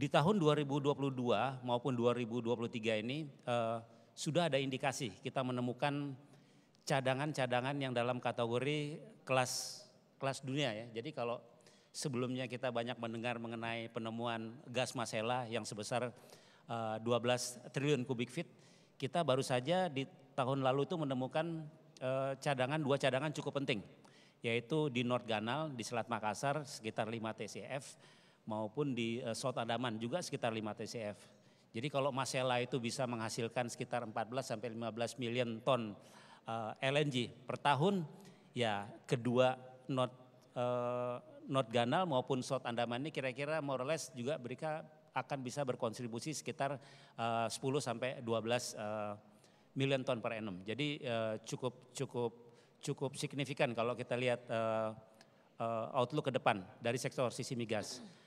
Di tahun 2022 maupun 2023 ini eh, sudah ada indikasi kita menemukan cadangan-cadangan yang dalam kategori kelas kelas dunia ya. Jadi kalau sebelumnya kita banyak mendengar mengenai penemuan gas masela yang sebesar eh, 12 triliun kubik feet, kita baru saja di tahun lalu itu menemukan eh, cadangan dua cadangan cukup penting yaitu di North Ganal di Selat Makassar sekitar 5 TCF maupun di eh, South Andaman juga sekitar 5 TCF. Jadi kalau Masela itu bisa menghasilkan sekitar 14 sampai 15 million ton eh, LNG per tahun, ya kedua not uh, eh, not Ganal maupun South Andaman ini kira-kira more or less juga mereka akan bisa berkontribusi sekitar uh, 10 sampai 12 uh, million ton per annum. Jadi cukup cukup cukup signifikan kalau kita lihat outlook ke depan dari sektor sisi migas.